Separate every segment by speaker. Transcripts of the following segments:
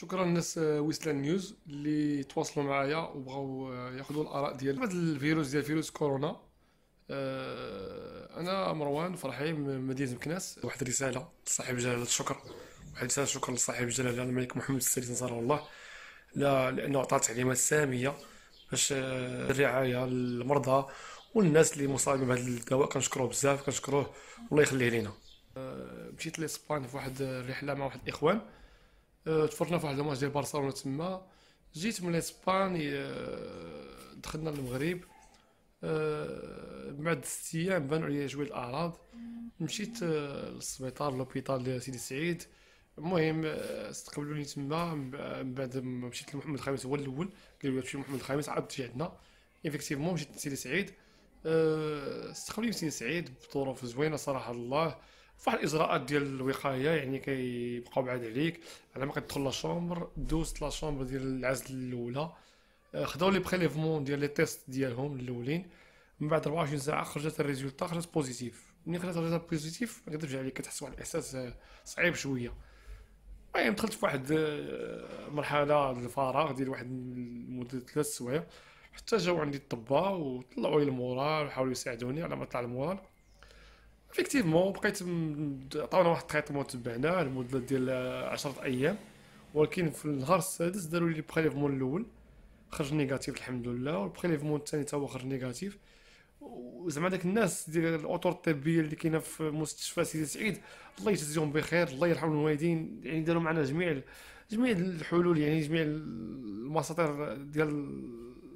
Speaker 1: شكرا للناس آه، ويسلان نيوز اللي تواصلوا معايا وبغاو آه، ياخذوا الاراء ديال هذا الفيروس ديال فيروس كورونا آه، انا مروان فرحي من مدينه مكناس واحد الرساله لصاحب جلاله الشكر واحد الرساله شكر لصاحب جلاله الملك محمد السادس نصره الله لا لانه عطى تعليمات ساميه باش الرعايه للمرضى والناس اللي مصابين بهذا الدواء كنشكروه بزاف كنشكروه والله يخليه لينا مشيت لاسبان في واحد الرحله مع واحد الاخوان أه، تفرجنا في واحد الماتش ديال برشلونه تما جيت من اسباني أه، دخلنا للمغرب أه، بعد ست ايام بانوا عليا شويه الاعراض مشيت للسبيطار لوبيتال ديال سيدي سعيد المهم استقبلوني تما من بعد مشيت لمحمد الخامس هو الاول قالوا لي تمشي لمحمد الخامس عاد تجي عندنا ايفيكتيفمون مشيت لسيدي سعيد استقبلوني سيدي سعيد بظروف زوينه صراحه الله فواحد الاجراءات ديال الوقايه يعني كيبقاو بعاد عليك على ما كتدخل لاشومبر دوزت لاشومبر ديال العزل الاولى آه، خداو لي بريليفمون ديال لي تيست ديالهم الاولين من بعد 24 ساعه خرجت الريزولتا خرجت بوزيتيف ملي خرجت خرجت بوزيتيف ما كتبش عليك كتحس بواحد الاحساس آه، صعيب شويه المهم دخلت في واحد آه، مرحله الفراغ ديال واحد مده ثلاث سوايع حتى جاو عندي الطبا وطلعوا لي المورال وحاولوا يساعدوني على ما طلع المورال افكتيفمون بقيت عطاونا واحد التريتمون تبعناه لمده ديال 10 ايام ولكن في النهار السادس داروا لي البريليفمون الاول خرج نيجاتيف الحمد لله والبريليفمون الثاني تا هو خرج نيجاتيف وزعما داك الناس ديال الاطر الطبيه اللي كاينه في مستشفى سيدي سعيد الله يجزيهم بخير الله يرحم الوالدين يعني داروا معنا جميع جميع الحلول يعني جميع المساطر ديال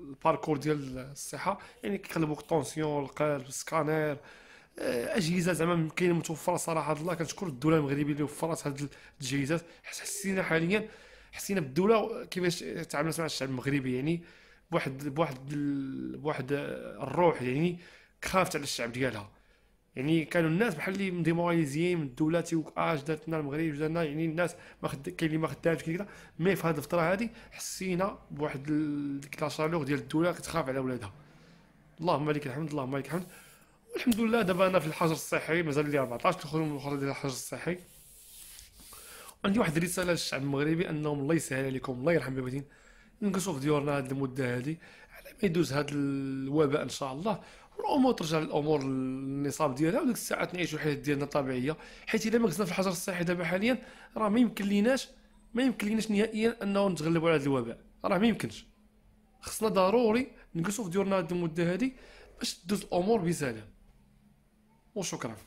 Speaker 1: الباركور ديال الصحه يعني كيقلبوك الطونسيون القلب السكانير آه، اجهزه زعما كاين متوفره صراحه الله كنشكر الدوله المغربيه اللي وفرت هاد التجهيزات حسينا حاليا حسينا بالدوله كيفاش تعاملت مع الشعب المغربي يعني بواحد بواحد بواحد الروح يعني خافت على الشعب ديالها يعني كانوا الناس بحال اللي ديموراليزيين من الدوله تي اش آه، دارتنا المغرب جدنا يعني الناس كاين اللي ما خدامش كذا مي في هذه الفتره هذه حسينا بواحد ديك لاشالوغ ديال الدوله كتخاف على ولادها اللهم لك الحمد اللهم لك الحمد الحمد لله دابا انا في الحجر الصحي مازال لي 14 الخروج من الخروج ديال الحجر الصحي عندي واحد الرساله للشعب المغربي انهم الله يسهل عليكم الله يرحم الوالدين نقصوا في ديورنا هاد المده هادي على ما يدوز هاد الوباء ان شاء الله والامور ترجع للامور النصاب ديالها وديك الساعات نعيشوا الحياه ديالنا الطبيعيه حيت الا ما كنا في الحجر الصحي دابا حاليا راه ما يمكن ليناش ما يمكن ليناش نهائيا انه نتغلبوا على هذا الوباء راه ما يمكنش خصنا ضروري نقصوا في ديورنا هاد المده هادي باش تدوز الامور بسلام ou sou cravo?